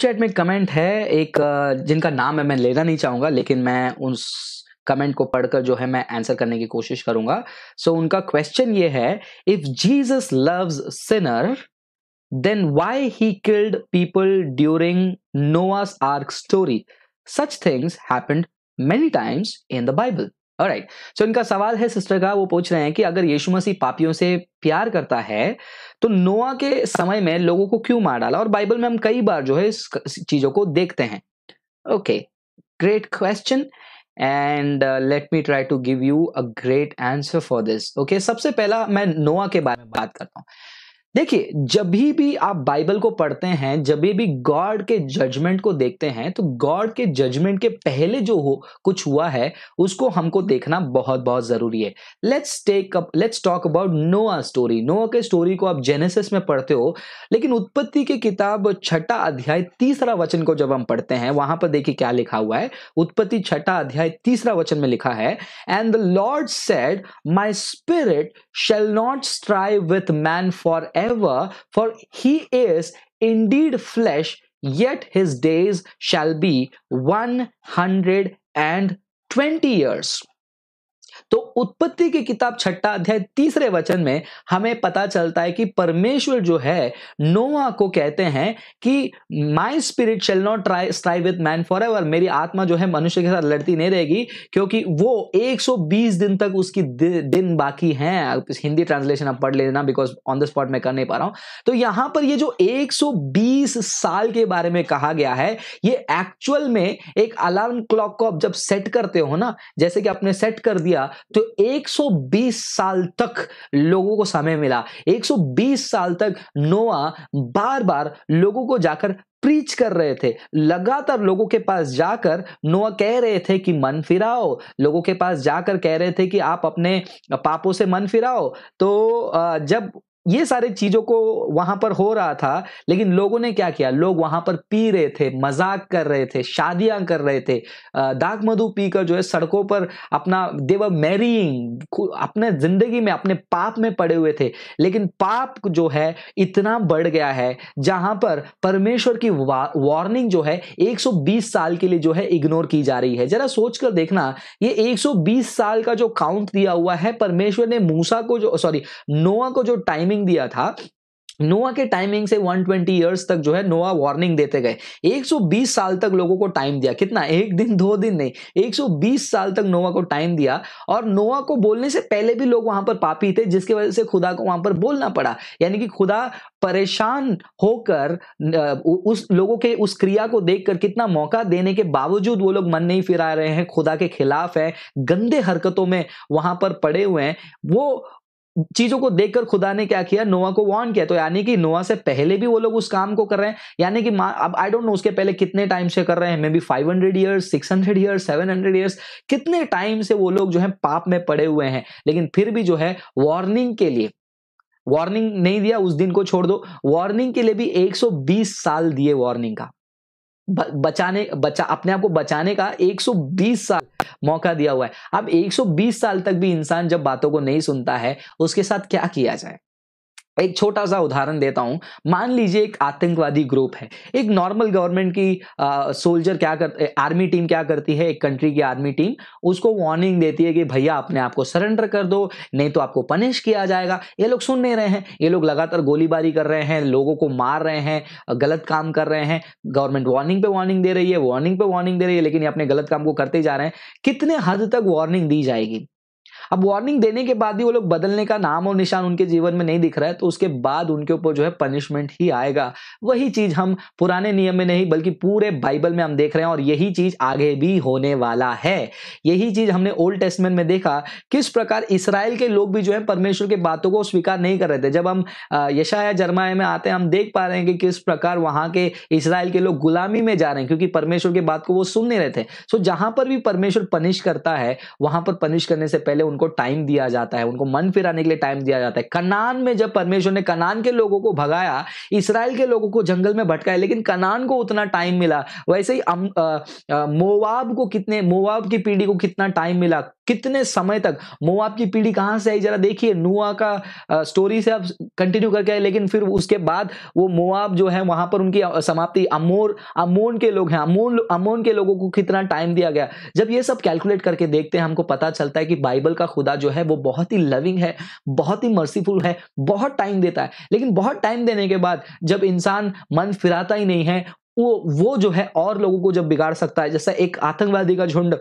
Chat में comment है एक जिनका नाम है मैं लेना नहीं चाहूंगा लेकिन मैं उस कमेंट को पढ़कर जो है मैं आंसर करने की कोशिश करूंगा सो so, उनका क्वेश्चन ये है if Jesus loves sinner then why he killed people during Noah's ark story such things happened many times in the Bible right so इनका सवाल है सिस्टर का वो पूछ रहे हैं कि अगर यीशु मसीह पापियों से प्यार करता है तो नोआ के समय में लोगों को क्यों मार डाला और बाइबल में हम कई बार जो है इस चीजों को देखते हैं okay great question and let me try to give you a great answer for this okay सबसे पहला मैं नोआ के बारे में बात करता हूँ देखिए जब भी भी आप बाइबल को पढ़ते हैं जब भी गॉड के जजमेंट को देखते हैं तो गॉड के जजमेंट के पहले जो हो कुछ हुआ है उसको हमको देखना बहुत बहुत जरूरी है let's take up let's talk about Noah story Noah के स्टोरी को आप जेनेसिस में पढ़ते हो लेकिन उत्पत्ति की किताब छठा अध्याय तीसरा वचन को जब हम पढ़ते हैं वहां पर देखिए क्या लिखा हुआ है उत्पत्ति छठा अध्याय तीसरा वचन में लिखा है and the Lord said my spirit shall not strive with man for an for he is indeed flesh, yet his days shall be 120 years. उत्पत्ति की किताब छठा अध्याय तीसरे वचन में हमें पता चलता है कि परमेश्वर जो है नोवा को कहते हैं कि my spirit shall not try strive with man for ever मेरी आत्मा जो है मनुष्य के साथ लड़ती नहीं रहेगी क्योंकि वो 120 दिन तक उसकी दिन बाकी है हिंदी ट्रांसलेशन आप पढ़ लेना बिकॉज ऑन द स्पॉट मैं कर नहीं पा रहा हूं तो यहां पर ये जो 120 साल के बारे में कहा गया है ये एक्चुअल में एक अलार्म क्लॉक को आप जब सेट करते हो ना जैसे कि आपने सेट कर दिया तो 120 साल तक लोगों को समय मिला 120 साल तक नोआ बार बार लोगों को जाकर प्रीच कर रहे थे लगातार लोगों के पास जाकर नोआ कह रहे थे कि मन फिराओ लोगों के पास जाकर कह रहे थे कि आप अपने पापों से मन फिराओ तो जब ये सारे चीजों को वहां पर हो रहा था लेकिन लोगों ने क्या किया लोग वहां पर पी रहे थे मजाक कर रहे थे शादियां कर रहे थे दाग मधु पीकर जो है सड़कों पर अपना देवर मैरिंग अपने जिंदगी में अपने पाप में पड़े हुए थे लेकिन पाप जो है इतना बढ़ गया है जहां पर परमेश्वर की वार्निंग जो है 120 साल के लिए जो है इग्नोर की जा रही है जरा सोच कर देखना ये 120 साल का जो काउंट दिया हुआ है परमेश्वर ने मूसा को जो सॉरी नोआ को जो टाइमिंग वार्निंग दिया था नोआ के टाइमिंग से 120 इयर्स तक जो है नोआ वार्निंग देते गए 120 साल तक लोगों को टाइम दिया कितना एक दिन दो दिन नहीं 120 साल तक नोआ को टाइम दिया और नोआ को बोलने से पहले भी लोग वहां पर पापी थे जिसके वजह से खुदा को वहां पर बोलना पड़ा यानी कि खुदा परेशान होकर उस लोगों के उस क्रिया को देखकर कितना मौका देने के बावजूद वो लोग मन नहीं फिरा रहे हैं खुदा के खिलाफ है गंदे हरकतों में वहां पर पड़े हुए हैं वो चीजों को देखकर खुदा ने क्या किया नोआ को वार्न किया तो यानी कि नोआ से पहले भी वो लोग उस काम को कर रहे हैं यानी कि अब आई डोंट नो उसके पहले कितने टाइम से कर रहे हैं maybe five hundred years six hundred years seven hundred years कितने टाइम से वो लोग जो है पाप में पड़े हुए हैं लेकिन फिर भी जो है वार्निंग के लिए वार्निंग नहीं दिया उस दिन को छोड़ दो वार्निंग के लिए भी 120 साल दिए वार्निंग का बचाने बचा अपने आप को बचाने का 120 साल मौका दिया हुआ है अब 120 साल तक भी इंसान जब बातों को नहीं सुनता है उसके साथ क्या किया जाए एक छोटा सा उदाहरण देता हूं मान लीजिए एक आतंकवादी ग्रुप है एक नॉर्मल गवर्नमेंट की आ, सोल्जर क्या कर आर्मी टीम क्या करती है एक कंट्री की आर्मी टीम उसको वार्निंग देती है कि भैया अपने आप को सरेंडर कर दो नहीं तो आपको पनिश किया जाएगा ये लोग सुन नहीं रहे हैं ये लोग लगातार गोलीबारी कर रहे हैं लोगों को मार रहे हैं गलत काम कर रहे हैं गवर्नमेंट वार्निंग पे वार्निंग दे रही है वार्निंग पे वार्निंग दे रही है लेकिन ये अपने गलत काम को करते जा रहे हैं कितने हद तक वार्निंग दी जाएगी अब वार्निंग देने के बाद भी वो लोग बदलने का नाम और निशान उनके जीवन में नहीं दिख रहा है तो उसके बाद उनके ऊपर जो है पनिशमेंट ही आएगा वही चीज हम पुराने नियम में नहीं बल्कि पूरे बाइबल में हम देख रहे हैं और यही चीज आगे भी होने वाला है यही चीज हमने ओल्ड टेस्टमेंट में देखा किस प्रकार इसराइल के लोग भी जो है परमेश्वर के बातों को स्वीकार नहीं कर रहे थे जब हम यशाया जरमाए में आते हैं हम देख पा रहे हैं कि किस प्रकार वहां के इसराइल के लोग गुलामी में जा रहे हैं क्योंकि परमेश्वर के बात को वो सुन नहीं रहे थे सो जहां पर भी परमेश्वर पनिश करता है वहां पर पनिश करने से पहले उन उनको टाइम दिया जाता है उनको मन फिराने के लिए टाइम दिया जाता है कनान में जब परमेश्वर ने कनान के लोगों को भगाया इसराइल के लोगों को जंगल में भटकाया लेकिन कनान को उतना टाइम मिला वैसे ही मोवाब को कितने मोवाब की पीढ़ी को कितना टाइम मिला कितने समय तक मोआब की पीढ़ी कहाँ से आई जरा देखिए नुआ का आ, स्टोरी से आप कंटिन्यू करके आए लेकिन फिर उसके बाद वो मोआब जो है वहां पर उनकी समाप्ति अमोर अमोन के लोग हैं अमोन अमोन के लोगों को कितना टाइम दिया गया जब ये सब कैलकुलेट करके देखते हैं हमको पता चलता है कि बाइबल का खुदा जो है वो बहुत ही लविंग है बहुत ही मर्सीफुल है बहुत टाइम देता है लेकिन बहुत टाइम देने के बाद जब इंसान मन फिराता ही नहीं है वो वो जो है और लोगों को जब बिगाड़ सकता है जैसा एक आतंकवादी का झुंड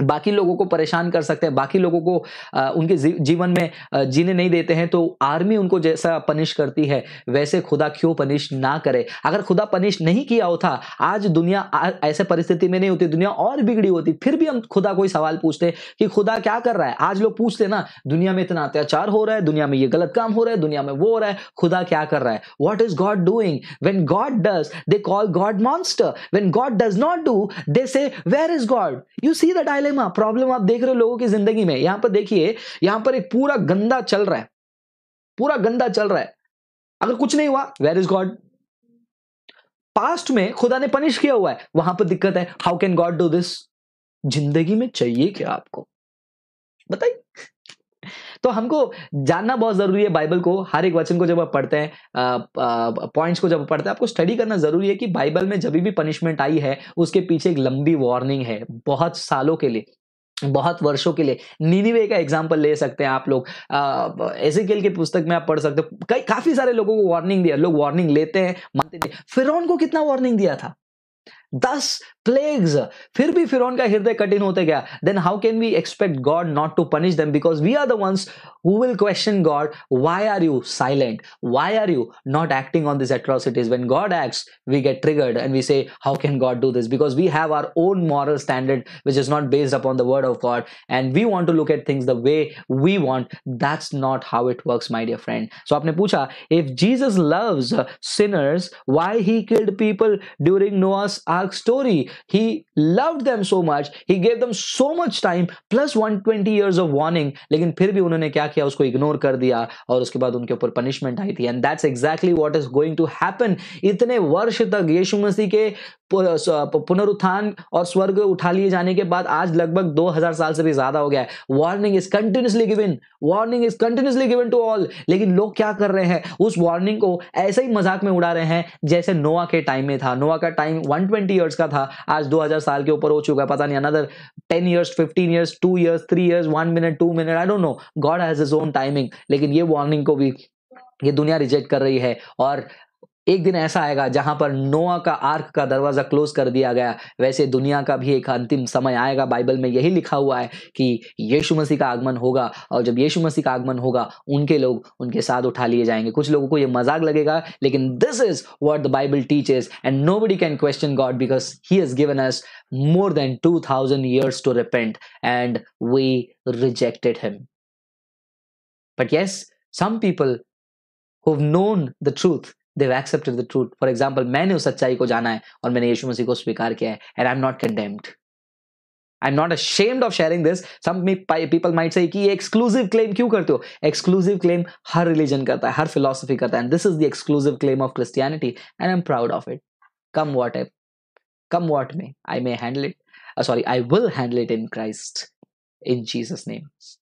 बाकी लोगों को परेशान कर सकते हैं बाकी लोगों को आ, उनके जीवन में जीने नहीं देते हैं तो आर्मी उनको जैसा पनिश करती है वैसे खुदा क्यों पनिश ना करे अगर खुदा पनिश नहीं किया होता आज दुनिया ऐसे परिस्थिति में नहीं होती दुनिया और बिगड़ी होती फिर भी हम खुदा कोई सवाल पूछते कि खुदा क्या कर रहा है आज लोग पूछते ना दुनिया में इतना अत्याचार हो रहा है दुनिया में ये गलत काम हो रहा है दुनिया में वो हो रहा है खुदा क्या कर रहा है what is God doing when God does they call God monster when God does not do they say where is God you see the I dilemma problem आप देख रहे हो लोगों की जिंदगी में यहां पर देखिए यहां पर एक पूरा गंदा चल रहा है पूरा गंदा चल रहा है अगर कुछ नहीं हुआ वेर इज गॉड पास्ट में खुदा ने पनिश किया हुआ है वहां पर दिक्कत है how can God do this जिंदगी में चाहिए क्या आपको बताइए तो हमको जानना बहुत जरूरी है बाइबल को हर एक वचन को जब आप पढ़ते हैं पॉइंट्स को जब पढ़ते हैं आपको स्टडी करना जरूरी है कि बाइबल में जब भी पनिशमेंट आई है उसके पीछे एक लंबी वार्निंग है बहुत सालों के लिए बहुत वर्षों के लिए नीनीवे का एग्जाम्पल ले सकते हैं आप लोग ऐसे केल के पुस्तक में आप पढ़ सकते हो कई काफी सारे लोगों को वार्निंग दिया लोग वार्निंग लेते हैं मानते हैं फिरौन को कितना वार्निंग दिया था Thus, plagues फिर भी फिरौन का हृदय then how can we expect God not to punish them because we are the ones who will question God, why are you silent? Why are you not acting on these atrocities? When God acts, we get triggered and we say, How can God do this? Because we have our own moral standard, which is not based upon the word of God, and we want to look at things the way we want. That's not how it works, my dear friend. So, आपने pucha, if Jesus loves sinners, why he killed people during Noah's Ark story? He loved them so much, he gave them so much time, plus 120 years of warning, लेकिन फिर भी उन्होंने क्या किया उसको ignore कर दिया और उसके बाद उनके ऊपर पनिशमेंट आई थी and that's exactly what is going to happen इतने वर्ष तक यीशु मसीह के पुनरुत्थान और स्वर्ग उठा लिए जाने के बाद आज लगभग 2000 साल से भी ज्यादा हो गया है warning is continuously given warning is continuously given to all लेकिन लोग क्या कर रहे हैं उस वार्निंग को ऐसे ही मजाक में उड़ा रहे हैं जैसे नोवा के टाइम में था नोवा का टाइम 120 ट्वेंटी ईयर्स का था आज 2000 साल के ऊपर हो चुका है पता नहीं another ten years fifteen years two years three years one minute two minute I don't know God has has his own timing लेकिन ये वार्निंग को भी ये दुनिया रिजेक्ट कर रही है और एक दिन ऐसा आएगा जहां पर नोआ का आर्क का दरवाजा क्लोज कर दिया गया वैसे दुनिया का भी एक अंतिम समय आएगा बाइबल में यही लिखा हुआ है कि यीशु मसीह का आगमन होगा और जब यीशु मसीह का आगमन होगा उनके लोग उनके साथ उठा लिए जाएंगे कुछ लोगों को ये मजाक लगेगा लेकिन this is what the Bible teaches and nobody can question God because he has given us more than two thousand years to repent and we rejected him But yes, some people who've known the truth they've accepted the truth for example मैंने उस सच्चाई को जाना है और मैंने यीशु मसीह को स्वीकार किया है and I'm not condemned I'm not ashamed of sharing this. Some people might say कि ये exclusive claim क्यों करते हो? Exclusive claim हर religion करता है, हर philosophy करता है. And this is the exclusive claim of Christianity, and I'm proud of it. Come what I, come what may, I may handle it. Uh, sorry, I will handle it in Christ, in Jesus' name.